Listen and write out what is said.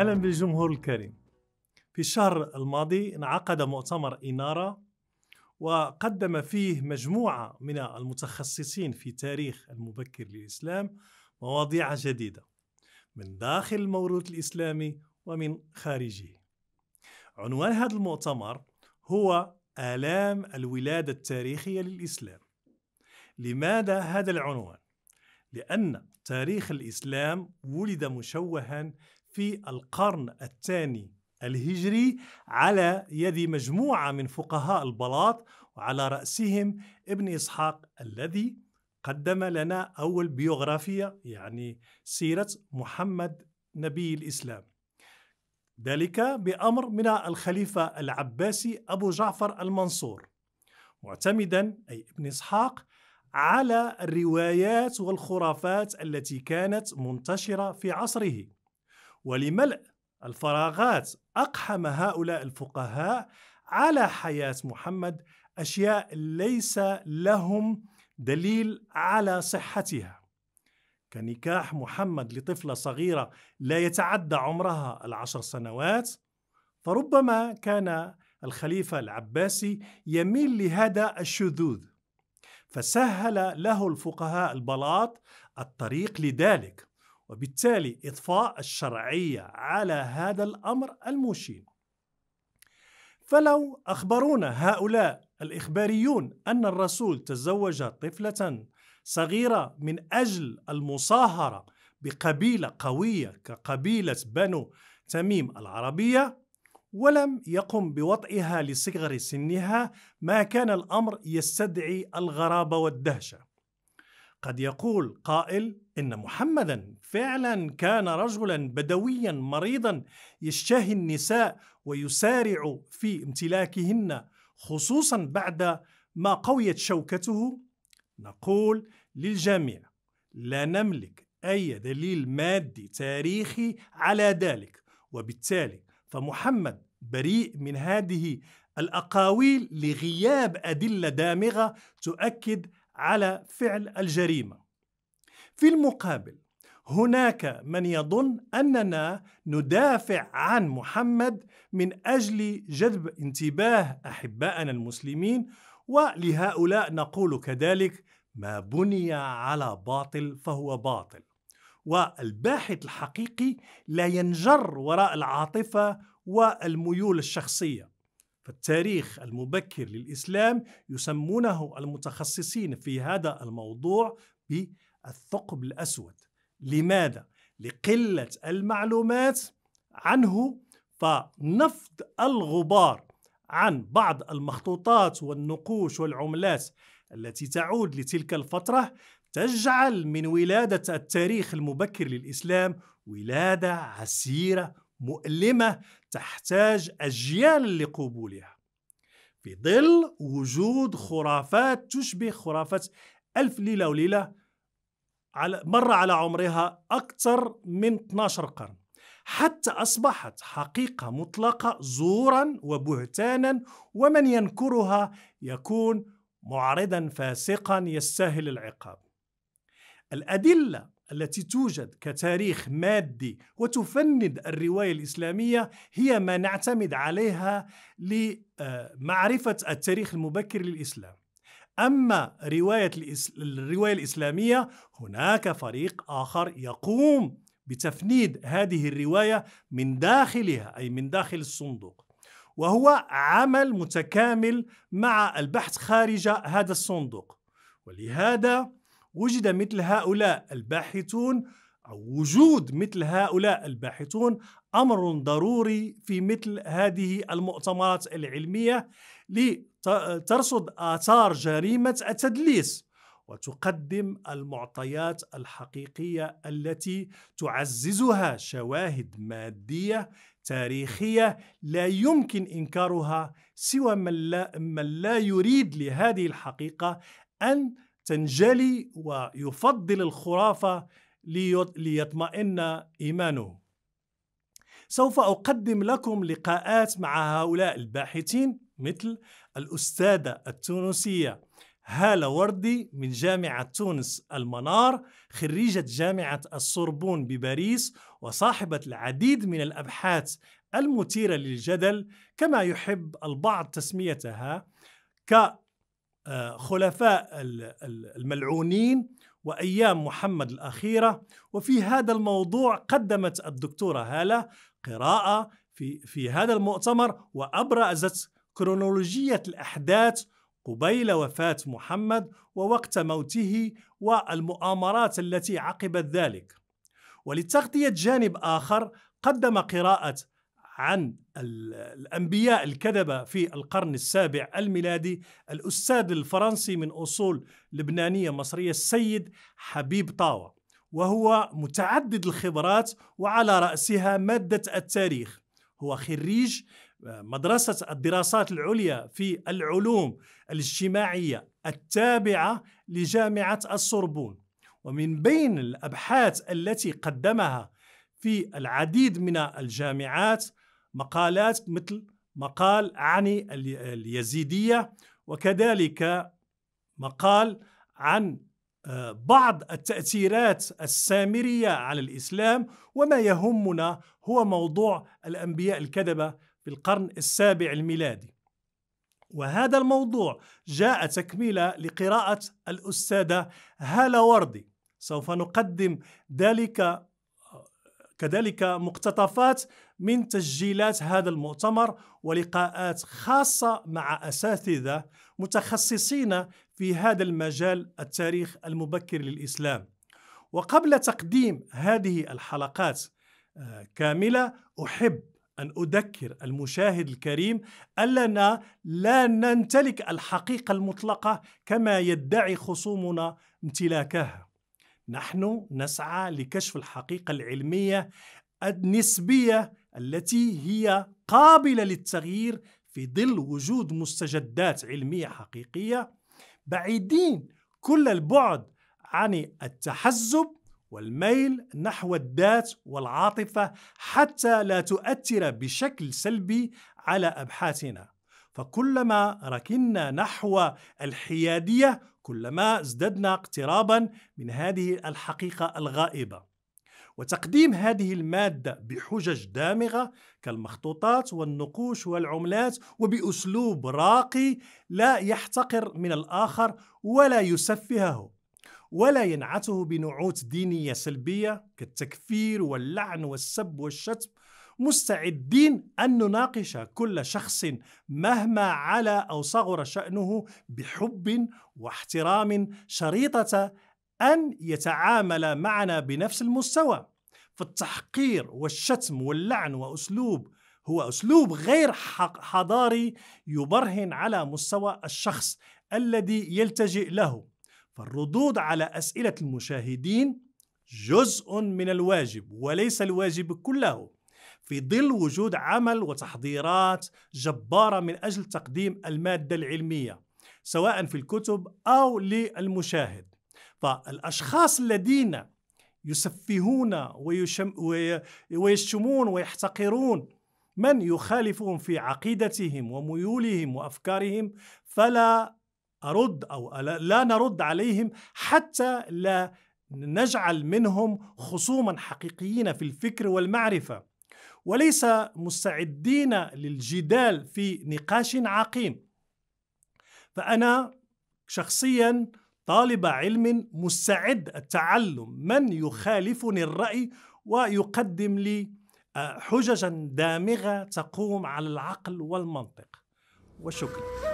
أهلا بالجمهور الكريم في الشهر الماضي انعقد مؤتمر إنارة وقدم فيه مجموعة من المتخصصين في تاريخ المبكر للإسلام مواضيع جديدة من داخل الموروث الإسلامي ومن خارجه عنوان هذا المؤتمر هو آلام الولادة التاريخية للإسلام لماذا هذا العنوان؟ لأن تاريخ الإسلام ولد مشوها في القرن الثاني الهجري على يد مجموعة من فقهاء البلاط وعلى رأسهم ابن إسحاق الذي قدم لنا أول بيوغرافية يعني سيرة محمد نبي الإسلام ذلك بأمر من الخليفة العباسي أبو جعفر المنصور معتمدا أي ابن إسحاق على الروايات والخرافات التي كانت منتشرة في عصره ولملء الفراغات أقحم هؤلاء الفقهاء على حياة محمد أشياء ليس لهم دليل على صحتها كنكاح محمد لطفلة صغيرة لا يتعدى عمرها العشر سنوات فربما كان الخليفة العباسي يميل لهذا الشذوذ فسهل له الفقهاء البلاط الطريق لذلك وبالتالي إضفاء الشرعية على هذا الأمر المشين فلو أخبرونا هؤلاء الإخباريون أن الرسول تزوج طفلة صغيرة من أجل المصاهرة بقبيلة قوية كقبيلة بنو تميم العربية ولم يقم بوطئها لصغر سنها ما كان الأمر يستدعي الغرابة والدهشة قد يقول قائل ان محمدا فعلا كان رجلا بدويا مريضا يشتهي النساء ويسارع في امتلاكهن خصوصا بعد ما قويت شوكته نقول للجميع لا نملك اي دليل مادي تاريخي على ذلك وبالتالي فمحمد بريء من هذه الاقاويل لغياب ادله دامغه تؤكد على فعل الجريمه في المقابل هناك من يظن اننا ندافع عن محمد من اجل جذب انتباه احبائنا المسلمين ولهؤلاء نقول كذلك ما بني على باطل فهو باطل والباحث الحقيقي لا ينجر وراء العاطفه والميول الشخصيه فالتاريخ المبكر للاسلام يسمونه المتخصصين في هذا الموضوع ب الثقب الأسود لماذا؟ لقلة المعلومات عنه فنفض الغبار عن بعض المخطوطات والنقوش والعملات التي تعود لتلك الفترة تجعل من ولادة التاريخ المبكر للإسلام ولادة عسيرة مؤلمة تحتاج أجيال لقبولها في ظل وجود خرافات تشبه خرافة ألف ليلة وليلة على مر على عمرها أكثر من 12 قرن حتى أصبحت حقيقة مطلقة زورا وبهتانا ومن ينكرها يكون معرضا فاسقا يستاهل العقاب الأدلة التي توجد كتاريخ مادي وتفند الرواية الإسلامية هي ما نعتمد عليها لمعرفة التاريخ المبكر للإسلام أما رواية الرواية الإسلامية هناك فريق آخر يقوم بتفنيد هذه الرواية من داخلها أي من داخل الصندوق وهو عمل متكامل مع البحث خارج هذا الصندوق ولهذا وجد مثل هؤلاء الباحثون أو وجود مثل هؤلاء الباحثون أمر ضروري في مثل هذه المؤتمرات العلمية ترصد آثار جريمة التدليس وتقدم المعطيات الحقيقية التي تعززها شواهد مادية تاريخية لا يمكن إنكارها سوى من لا, من لا يريد لهذه الحقيقة أن تنجلي ويفضل الخرافة ليطمئن إيمانه سوف أقدم لكم لقاءات مع هؤلاء الباحثين مثل الأستاذة التونسية هالة وردي من جامعة تونس المنار خريجة جامعة السوربون بباريس وصاحبة العديد من الأبحاث المثيرة للجدل كما يحب البعض تسميتها كخلفاء آه، الملعونين وايام محمد الاخيره وفي هذا الموضوع قدمت الدكتوره هاله قراءه في في هذا المؤتمر وابرزت كرونولوجيه الاحداث قبيل وفاه محمد ووقت موته والمؤامرات التي عقبت ذلك ولتغطيه جانب اخر قدم قراءه عن الأنبياء الكذبة في القرن السابع الميلادي الأستاذ الفرنسي من أصول لبنانية مصرية السيد حبيب طاوة وهو متعدد الخبرات وعلى رأسها مادة التاريخ هو خريج آه، مدرسة الدراسات العليا في العلوم الاجتماعية التابعة لجامعة السربون ومن بين الأبحاث التي قدمها في العديد من الجامعات مقالات مثل مقال عن اليزيدية وكذلك مقال عن آه، بعض التأثيرات السامرية على الإسلام وما يهمنا هو موضوع الأنبياء الكذبة في القرن السابع الميلادي وهذا الموضوع جاء تكملة لقراءة الأستاذة هالة وردي سوف نقدم ذلك كذلك مقتطفات من تسجيلات هذا المؤتمر ولقاءات خاصة مع أساتذة متخصصين في هذا المجال التاريخ المبكر للإسلام وقبل تقديم هذه الحلقات آه، كاملة أحب أن أذكر المشاهد الكريم أننا لا نمتلك الحقيقة المطلقة كما يدعي خصومنا امتلاكها نحن نسعى لكشف الحقيقة العلمية النسبية التي هي قابلة للتغيير في ظل وجود مستجدات علمية حقيقية بعيدين كل البعد عن التحزب والميل نحو الذات والعاطفة حتى لا تؤثر بشكل سلبي على أبحاثنا فكلما ركنا نحو الحيادية كلما ازددنا اقترابا من هذه الحقيقة الغائبة وتقديم هذه المادة بحجج دامغة كالمخطوطات والنقوش والعملات وبأسلوب راقي لا يحتقر من الآخر ولا يسفهه ولا ينعته بنعوت دينية سلبية كالتكفير واللعن والسب والشتم مستعدين أن نناقش كل شخص مهما علا أو صغر شأنه بحب واحترام شريطة أن يتعامل معنا بنفس المستوى فالتحقير والشتم واللعن وأسلوب هو أسلوب غير حضاري يبرهن على مستوى الشخص الذي يلتجئ له فالردود على أسئلة المشاهدين جزء من الواجب وليس الواجب كله في ظل وجود عمل وتحضيرات جبارة من أجل تقديم المادة العلمية سواء في الكتب أو للمشاهد فالأشخاص الذين يسفهون ويشم ويشتمون ويحتقرون من يخالفهم في عقيدتهم وميولهم وأفكارهم فلا أرد أو لا نرد عليهم حتى لا نجعل منهم خصوما حقيقيين في الفكر والمعرفة وليس مستعدين للجدال في نقاش عقيم فأنا شخصيا طالب علم مستعد التعلم من يخالفني الرأي ويقدم لي آه، حججا دامغة تقوم على العقل والمنطق وشكرا